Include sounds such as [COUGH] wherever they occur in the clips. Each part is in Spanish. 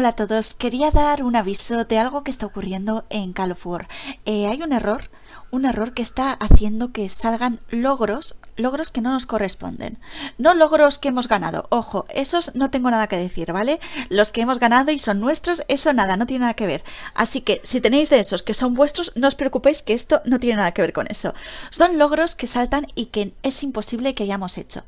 Hola a todos, quería dar un aviso de algo que está ocurriendo en Call of War. Eh, hay un error, un error que está haciendo que salgan logros, logros que no nos corresponden. No logros que hemos ganado, ojo, esos no tengo nada que decir, ¿vale? Los que hemos ganado y son nuestros, eso nada, no tiene nada que ver. Así que si tenéis de esos que son vuestros, no os preocupéis que esto no tiene nada que ver con eso. Son logros que saltan y que es imposible que hayamos hecho.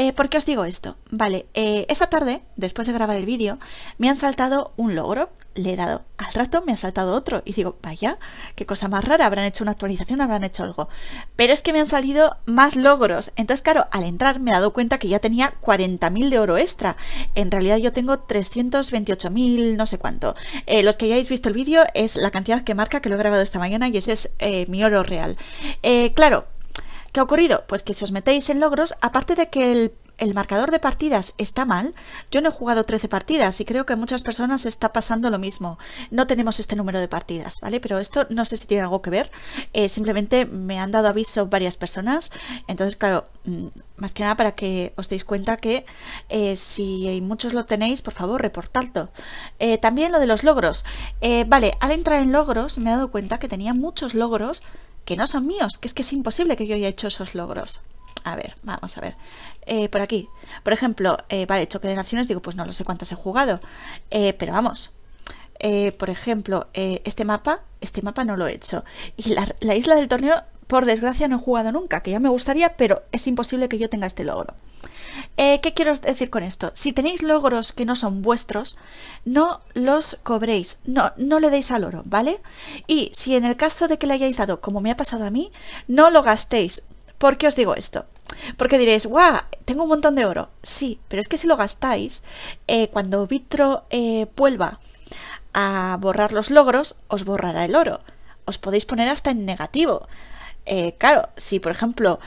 Eh, ¿Por qué os digo esto? Vale, esa eh, esta tarde, después de grabar el vídeo, me han saltado un logro, le he dado al rato, me ha saltado otro y digo, vaya, qué cosa más rara, habrán hecho una actualización, habrán hecho algo. Pero es que me han salido más logros, entonces claro, al entrar me he dado cuenta que ya tenía 40.000 de oro extra, en realidad yo tengo 328.000, no sé cuánto. Eh, los que hayáis visto el vídeo es la cantidad que marca que lo he grabado esta mañana y ese es mi oro real. claro, ¿Qué ha ocurrido? Pues que si os metéis en logros, aparte de que el marcador de partidas está mal. Yo no he jugado 13 partidas y creo que muchas personas está pasando lo mismo. No tenemos este número de partidas, ¿vale? Pero esto no sé si tiene algo que ver. Eh, simplemente me han dado aviso varias personas. Entonces, claro, mm, más que nada para que os deis cuenta que eh, si muchos lo tenéis, por favor, reportadlo. Eh, también lo de los logros. vale, al entrar en logros me he dado cuenta que tenía muchos logros que no son míos, que es que es imposible que yo haya hecho esos logros. A ver, vamos a ver. Eh, por aquí, por ejemplo, eh, vale, choque de naciones, digo, pues no lo sé cuántas he jugado, eh, pero vamos. por ejemplo, este mapa, este mapa no lo he hecho. Y la, la isla del torneo, por desgracia, no he jugado nunca, que ya me gustaría, pero es imposible que yo tenga este logro. Eh, ¿Qué quiero decir con esto? Si tenéis logros que no son vuestros, no los cobréis, no, no le deis al oro, ¿vale? Y si en el caso de que le hayáis dado, como me ha pasado a mí, no lo gastéis. ¿Por qué os digo esto? Porque diréis, ¡guau! tengo un montón de oro. Sí, pero es que si lo gastáis, eh, cuando Vitro eh, vuelva a borrar los logros, os borrará el oro. Os podéis poner hasta en negativo. claro, si por ejemplo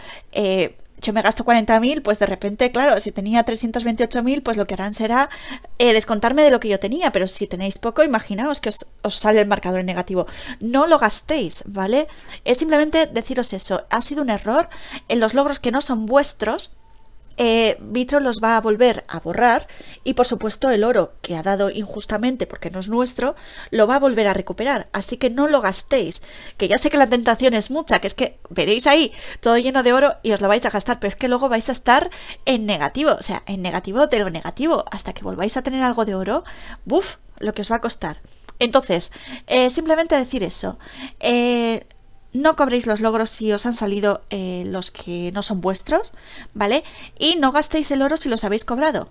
yo me gasto 40.000, pues de repente, claro, si tenía 328.000, pues lo que harán será eh, descontarme de lo que yo tenía, pero si tenéis poco, imaginaos que os, os, sale el marcador en negativo. No lo gastéis, ¿vale? Es simplemente deciros eso, ha sido un error en los logros que no son vuestros, eh, Vitro los va a volver a borrar y por supuesto el oro que ha dado injustamente porque no es nuestro, lo va a volver a recuperar. Así que no lo gastéis, que ya sé que la tentación es mucha, que es que veréis ahí todo lleno de oro y os lo vais a gastar, pero es que luego vais a estar en negativo, o sea, en negativo de lo negativo, hasta que volváis a tener algo de oro, buf, lo que os va a costar. Entonces, eh, simplemente decir eso. Eh, no cobréis los logros si os han salido eh, los que no son vuestros, ¿vale? Y no gastéis el oro si los habéis cobrado.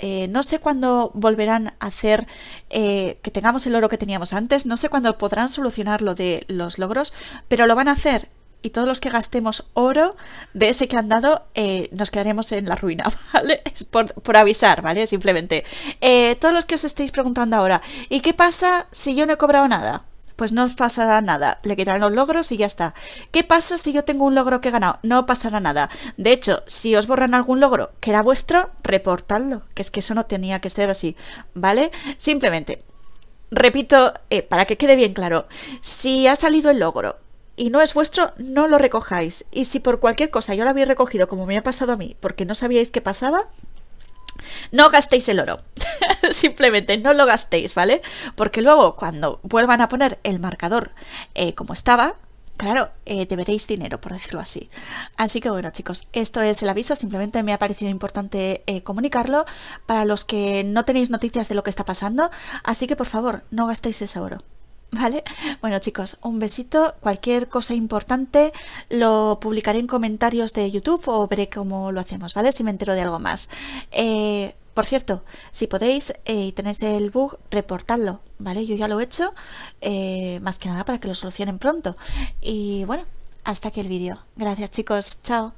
Eh, no sé cuándo volverán a hacer eh, que tengamos el oro que teníamos antes, no sé cuándo podrán solucionar lo de los logros, pero lo van a hacer. Y todos los que gastemos oro de ese que han dado, nos quedaremos en la ruina, [LAUGHS] ¿vale? Es por, por avisar, ¿vale? Simplemente. todos los que os estéis preguntando ahora, ¿y qué pasa si yo no he cobrado nada? pues no os pasará nada. Le quitarán los logros y ya está. ¿Qué pasa si yo tengo un logro que he ganado? No pasará nada. De hecho, si os borran algún logro que era vuestro, reportadlo. Que es que eso no tenía que ser así, ¿vale? Simplemente, repito, eh, para que quede bien claro, si ha salido el logro y no es vuestro, no lo recojáis. Y si por cualquier cosa yo lo había recogido como me ha pasado a mí, porque no sabíais qué pasaba, no gastéis el oro. [LAUGHS] Simplemente no lo gastéis, ¿vale? Porque luego cuando vuelvan a poner el marcador eh, como estaba, Claro, eh, deberéis dinero, por decirlo así. Así que bueno, chicos, esto es el aviso. Simplemente me ha parecido importante eh, comunicarlo para los que no tenéis noticias de lo que está pasando. Así que por favor, no gastéis ese oro. ¿Vale? Bueno, chicos, un besito. Cualquier cosa importante lo publicaré en comentarios de YouTube o veré cómo lo hacemos, ¿vale? Si me entero de algo más. Eh, por cierto, si podéis y eh, tenéis el bug, reportadlo, ¿vale? Yo ya lo he hecho, eh, más que nada para que lo solucionen pronto. Y bueno, hasta aquí el vídeo. Gracias chicos, chao.